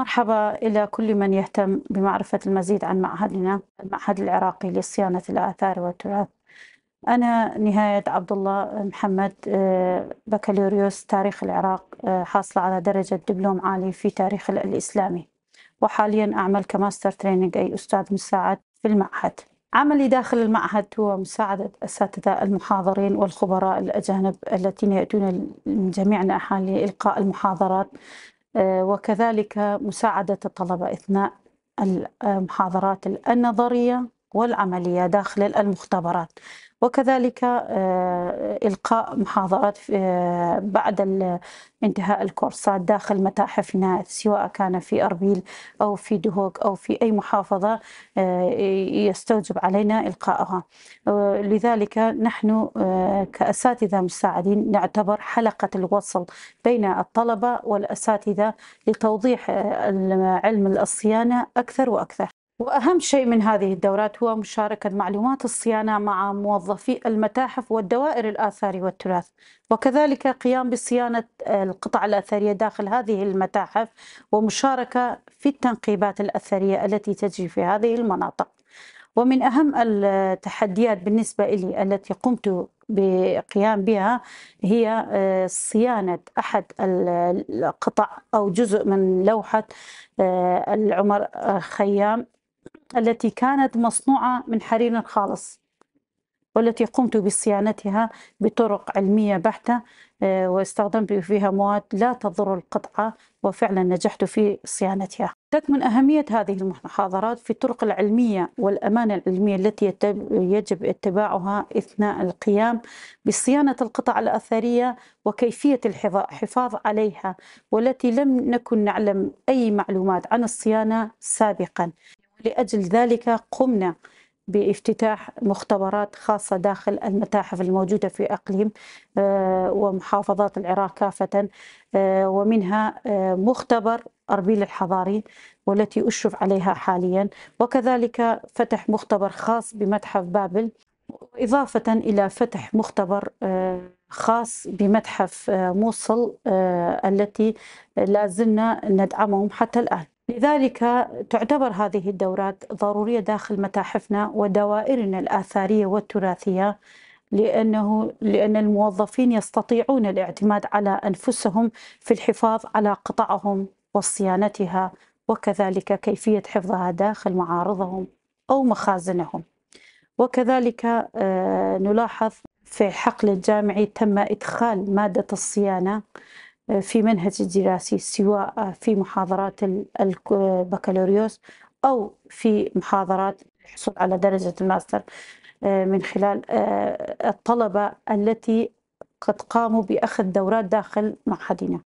مرحبا إلى كل من يهتم بمعرفة المزيد عن معهدنا المعهد العراقي لصيانة الآثار والتراث أنا نهاية عبد الله محمد آه، بكالوريوس تاريخ العراق آه، حاصلة على درجة دبلوم عالي في تاريخ الإسلامي وحاليا أعمل كماستر تريننج أي أستاذ مساعد في المعهد عملي داخل المعهد هو مساعدة الأساتذة المحاضرين والخبراء الأجانب الذين يأتون من جميع الأنحاء لإلقاء المحاضرات آه، وكذلك مساعدة الطلبة أثناء المحاضرات آه، النظرية والعملية داخل المختبرات وكذلك آه، إلقاء محاضرات آه، بعد انتهاء الكورسات داخل متاحفنا سواء كان في أربيل أو في دهوك أو في أي محافظة آه، يستوجب علينا إلقائها لذلك نحن كأساتذة مساعدين نعتبر حلقة الوصل بين الطلبة والأساتذة لتوضيح علم الصيانة أكثر وأكثر وأهم شيء من هذه الدورات هو مشاركة معلومات الصيانة مع موظفي المتاحف والدوائر الآثار والتراث وكذلك قيام بصيانة آه، القطع الأثرية داخل هذه المتاحف ومشاركة في التنقيبات الأثرية التي تجري في هذه المناطق ومن أهم التحديات بالنسبة لي التي قمت بقيام بها هي آه، صيانة أحد القطع أو جزء من لوحة آه، العمر خيام التي كانت مصنوعة من حرير خالص والتي قمت بصيانتها بطرق علمية بحتة آه، واستخدمت فيها مواد لا تضر القطعة وفعلا نجحت في صيانتها تكمن أهمية هذه المحاضرات في الطرق العلمية والأمانة العلمية التي يجب اتباعها أثناء القيام بصيانة القطع الأثرية وكيفية الحفاظ عليها والتي لم نكن نعلم أي معلومات عن الصيانة سابقا لأجل ذلك قمنا بافتتاح مختبرات خاصة داخل المتاحف الموجودة في أقليم آه، ومحافظات العراق كافة آه، ومنها آه، مختبر أربيل الحضاري والتي أشرف عليها حاليا وكذلك فتح مختبر خاص بمتحف بابل إضافة إلى فتح مختبر خاص بمتحف موصل التي لازلنا ندعمهم حتى الآن لذلك تعتبر هذه الدورات ضرورية داخل متاحفنا ودوائرنا الآثارية والتراثية لأنه لأن الموظفين يستطيعون الاعتماد على أنفسهم في الحفاظ على قطعهم وصيانتها وكذلك كيفية حفظها داخل معارضهم أو مخازنهم وكذلك آه، نلاحظ في حقل الجامعي تم إدخال مادة الصيانة في منهج الدراسي سواء في محاضرات البكالوريوس أو في محاضرات الحصول على درجة الماستر آه، من خلال آه، الطلبة التي قد قاموا بأخذ دورات داخل معهدنا